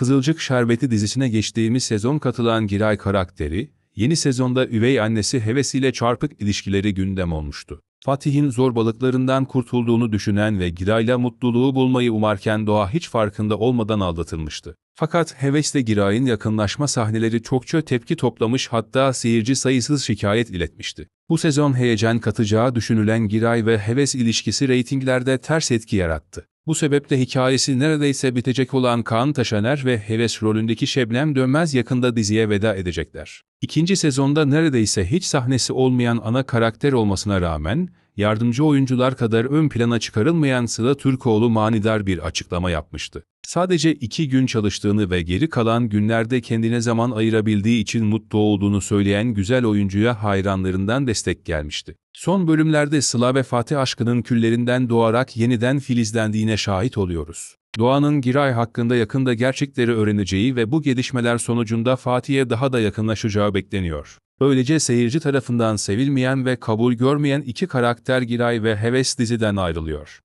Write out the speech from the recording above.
Kızılcık Şerbeti dizisine geçtiğimiz sezon katılan Giray karakteri, yeni sezonda üvey annesi hevesiyle çarpık ilişkileri gündem olmuştu. Fatih'in zorbalıklarından kurtulduğunu düşünen ve Giray'la mutluluğu bulmayı umarken Doğa hiç farkında olmadan aldatılmıştı. Fakat hevesle Giray'ın yakınlaşma sahneleri çokça tepki toplamış hatta seyirci sayısız şikayet iletmişti. Bu sezon heyecan katacağı düşünülen Giray ve heves ilişkisi reytinglerde ters etki yarattı. Bu sebeple hikayesi neredeyse bitecek olan Kaan Taşaner ve Heves rolündeki Şebnem Dönmez yakında diziye veda edecekler. İkinci sezonda neredeyse hiç sahnesi olmayan ana karakter olmasına rağmen, yardımcı oyuncular kadar ön plana çıkarılmayan Sıla Türkoğlu manidar bir açıklama yapmıştı. Sadece iki gün çalıştığını ve geri kalan günlerde kendine zaman ayırabildiği için mutlu olduğunu söyleyen güzel oyuncuya hayranlarından destek gelmişti. Son bölümlerde Sıla ve Fatih aşkının küllerinden doğarak yeniden filizlendiğine şahit oluyoruz. Doğan'ın Giray hakkında yakında gerçekleri öğreneceği ve bu gelişmeler sonucunda Fatih'e daha da yakınlaşacağı bekleniyor. Böylece seyirci tarafından sevilmeyen ve kabul görmeyen iki karakter Giray ve Heves diziden ayrılıyor.